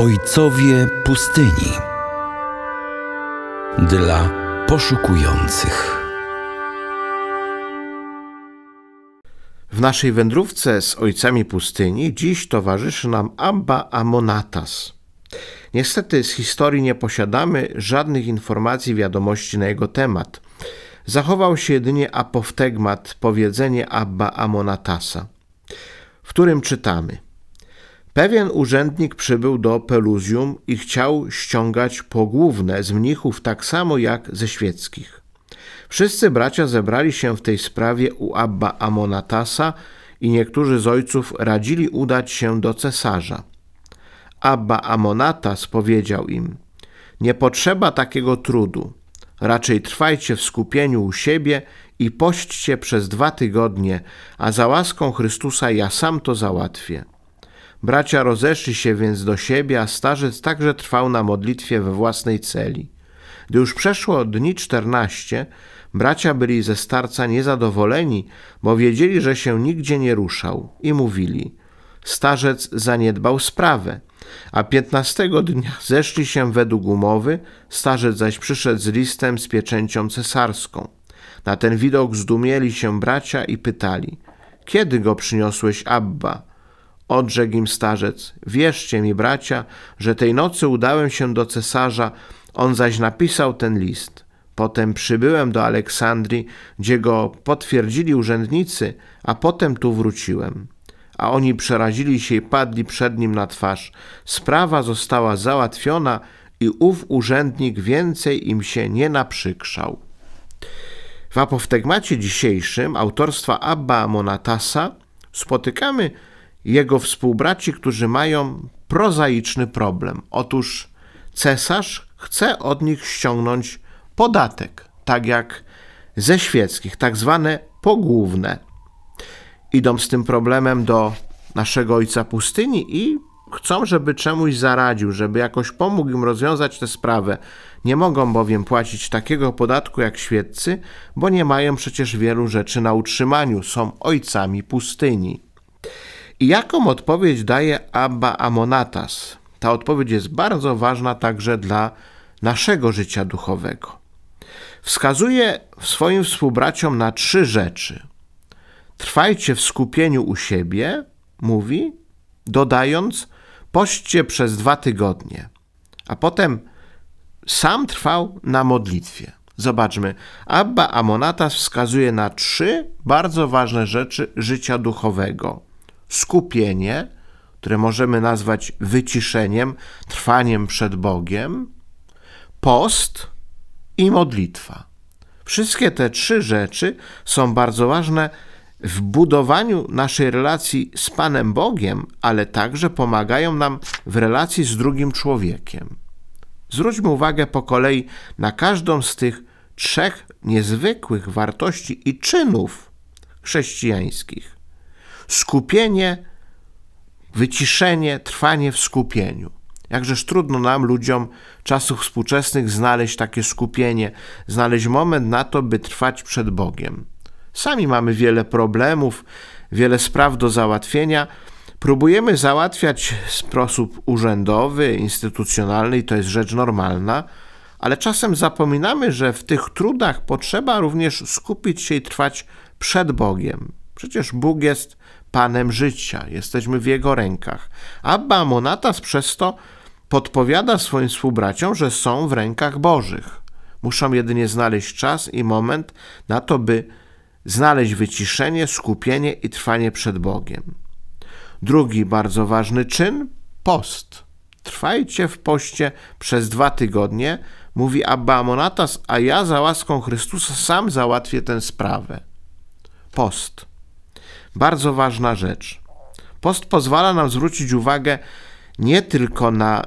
Ojcowie Pustyni dla poszukujących. W naszej wędrówce z Ojcami Pustyni dziś towarzyszy nam Abba Amonatas. Niestety z historii nie posiadamy żadnych informacji, wiadomości na jego temat. Zachował się jedynie apoftegmat, powiedzenie Abba Amonatasa, w którym czytamy – Pewien urzędnik przybył do Peluzium i chciał ściągać pogłówne z mnichów tak samo jak ze świeckich. Wszyscy bracia zebrali się w tej sprawie u Abba Amonatasa i niektórzy z ojców radzili udać się do cesarza. Abba Amonatas powiedział im: Nie potrzeba takiego trudu. Raczej trwajcie w skupieniu u siebie i pośćcie przez dwa tygodnie, a za łaską Chrystusa ja sam to załatwię. Bracia rozeszli się więc do siebie, a starzec także trwał na modlitwie we własnej celi. Gdy już przeszło dni czternaście, bracia byli ze starca niezadowoleni, bo wiedzieli, że się nigdzie nie ruszał i mówili – starzec zaniedbał sprawę. A piętnastego dnia zeszli się według umowy, starzec zaś przyszedł z listem z pieczęcią cesarską. Na ten widok zdumieli się bracia i pytali: Kiedy go przyniosłeś Abba? Odrzekł im starzec: Wierzcie mi, bracia, że tej nocy udałem się do cesarza, on zaś napisał ten list. Potem przybyłem do Aleksandrii, gdzie go potwierdzili urzędnicy, a potem tu wróciłem. A oni przerazili się i padli przed nim na twarz. Sprawa została załatwiona i ów urzędnik więcej im się nie naprzykrzał. W apoftegmacie dzisiejszym autorstwa Abba Monatasa spotykamy jego współbraci, którzy mają prozaiczny problem. Otóż cesarz chce od nich ściągnąć podatek, tak jak ze świeckich, tak zwane pogłówne. Idą z tym problemem do naszego ojca pustyni i chcą, żeby czemuś zaradził, żeby jakoś pomógł im rozwiązać tę sprawę. Nie mogą bowiem płacić takiego podatku jak świeccy, bo nie mają przecież wielu rzeczy na utrzymaniu, są ojcami pustyni jaką odpowiedź daje Abba Amonatas? Ta odpowiedź jest bardzo ważna także dla naszego życia duchowego. Wskazuje swoim współbraciom na trzy rzeczy. Trwajcie w skupieniu u siebie, mówi, dodając, pośćcie przez dwa tygodnie, a potem sam trwał na modlitwie. Zobaczmy, Abba Amonatas wskazuje na trzy bardzo ważne rzeczy życia duchowego skupienie, które możemy nazwać wyciszeniem, trwaniem przed Bogiem, post i modlitwa. Wszystkie te trzy rzeczy są bardzo ważne w budowaniu naszej relacji z Panem Bogiem, ale także pomagają nam w relacji z drugim człowiekiem. Zwróćmy uwagę po kolei na każdą z tych trzech niezwykłych wartości i czynów chrześcijańskich. Skupienie, wyciszenie, trwanie w skupieniu. Jakżeż trudno nam, ludziom czasów współczesnych, znaleźć takie skupienie, znaleźć moment na to, by trwać przed Bogiem. Sami mamy wiele problemów, wiele spraw do załatwienia. Próbujemy załatwiać w sposób urzędowy, instytucjonalny i to jest rzecz normalna, ale czasem zapominamy, że w tych trudach potrzeba również skupić się i trwać przed Bogiem. Przecież Bóg jest Panem życia, jesteśmy w Jego rękach. Abba Monatas przez to podpowiada swoim współbraciom, że są w rękach Bożych. Muszą jedynie znaleźć czas i moment na to, by znaleźć wyciszenie, skupienie i trwanie przed Bogiem. Drugi bardzo ważny czyn post. Trwajcie w poście przez dwa tygodnie, mówi Abba Monatas, a ja za łaską Chrystusa sam załatwię tę sprawę. Post. Bardzo ważna rzecz. Post pozwala nam zwrócić uwagę nie tylko na e,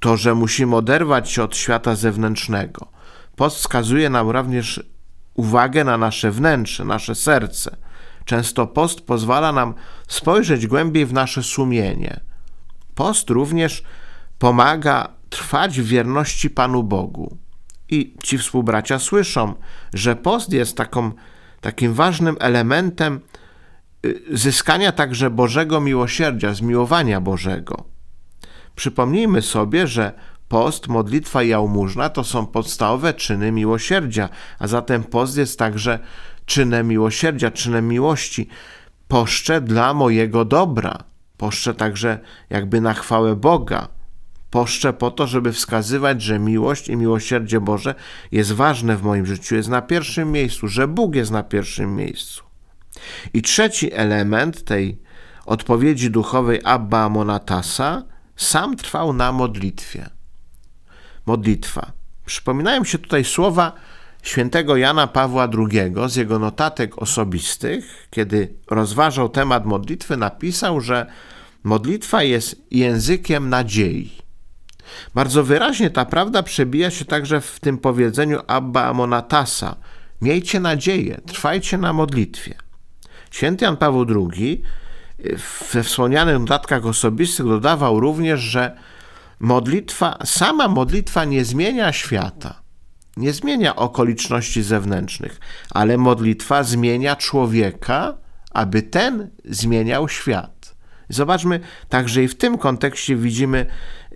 to, że musimy oderwać się od świata zewnętrznego. Post wskazuje nam również uwagę na nasze wnętrze, nasze serce. Często post pozwala nam spojrzeć głębiej w nasze sumienie. Post również pomaga trwać w wierności Panu Bogu. I ci współbracia słyszą, że post jest taką, takim ważnym elementem zyskania także Bożego miłosierdzia, zmiłowania Bożego. Przypomnijmy sobie, że post, modlitwa i jałmużna to są podstawowe czyny miłosierdzia, a zatem post jest także czynem miłosierdzia, czynem miłości. Poszczę dla mojego dobra, poszczę także jakby na chwałę Boga. Poszczę po to, żeby wskazywać, że miłość i miłosierdzie Boże jest ważne w moim życiu, jest na pierwszym miejscu, że Bóg jest na pierwszym miejscu. I trzeci element tej odpowiedzi duchowej Abba Monatasa sam trwał na modlitwie. Modlitwa. Przypominają się tutaj słowa świętego Jana Pawła II z jego notatek osobistych, kiedy rozważał temat modlitwy, napisał, że modlitwa jest językiem nadziei. Bardzo wyraźnie ta prawda przebija się także w tym powiedzeniu Abba Amonatasa. Miejcie nadzieję, trwajcie na modlitwie. Święty Jan Paweł II y, we wspomnianych notatkach osobistych dodawał również, że modlitwa, sama modlitwa nie zmienia świata, nie zmienia okoliczności zewnętrznych, ale modlitwa zmienia człowieka, aby ten zmieniał świat. Zobaczmy, także i w tym kontekście widzimy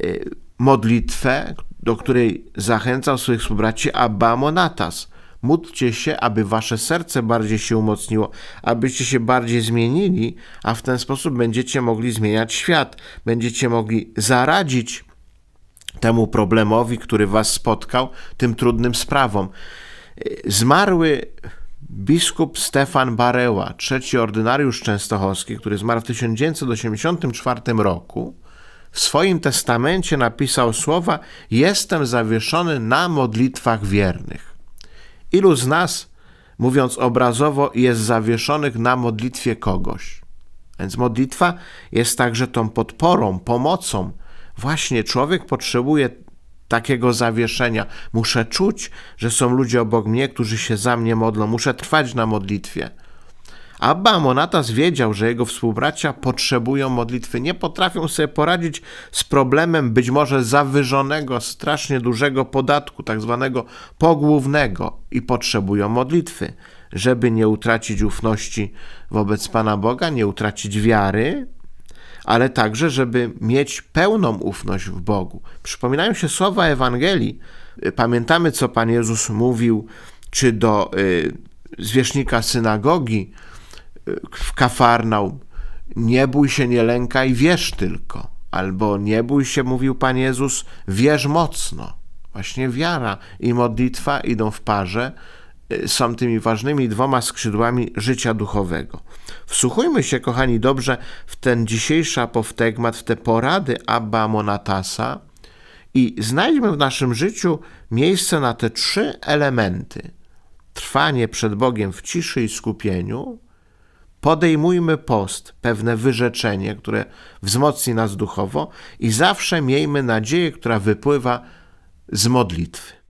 y, modlitwę, do której zachęcał swoich współbraci Abba Monatas – Módlcie się, aby wasze serce bardziej się umocniło, abyście się bardziej zmienili, a w ten sposób będziecie mogli zmieniać świat, będziecie mogli zaradzić temu problemowi, który was spotkał, tym trudnym sprawom. Zmarły biskup Stefan Bareła, trzeci ordynariusz częstochowski, który zmarł w 1984 roku, w swoim testamencie napisał słowa: Jestem zawieszony na modlitwach wiernych. Ilu z nas, mówiąc obrazowo, jest zawieszonych na modlitwie kogoś? Więc modlitwa jest także tą podporą, pomocą. Właśnie człowiek potrzebuje takiego zawieszenia. Muszę czuć, że są ludzie obok mnie, którzy się za mnie modlą. Muszę trwać na modlitwie. Abba Amonatas wiedział, że jego współbracia potrzebują modlitwy, nie potrafią sobie poradzić z problemem być może zawyżonego, strasznie dużego podatku, tak zwanego pogłównego i potrzebują modlitwy, żeby nie utracić ufności wobec Pana Boga, nie utracić wiary, ale także, żeby mieć pełną ufność w Bogu. Przypominają się słowa Ewangelii. Pamiętamy, co Pan Jezus mówił, czy do y, zwierzchnika synagogi, w Kafarnaum. Nie bój się, nie lękaj, wierz tylko. Albo nie bój się, mówił Pan Jezus, wierz mocno. Właśnie wiara i modlitwa idą w parze, y, są tymi ważnymi dwoma skrzydłami życia duchowego. Wsłuchujmy się, kochani, dobrze w ten dzisiejszy apoftegmat, w te porady Abba Monatasa i znajdźmy w naszym życiu miejsce na te trzy elementy. Trwanie przed Bogiem w ciszy i skupieniu, podejmujmy post, pewne wyrzeczenie, które wzmocni nas duchowo i zawsze miejmy nadzieję, która wypływa z modlitwy.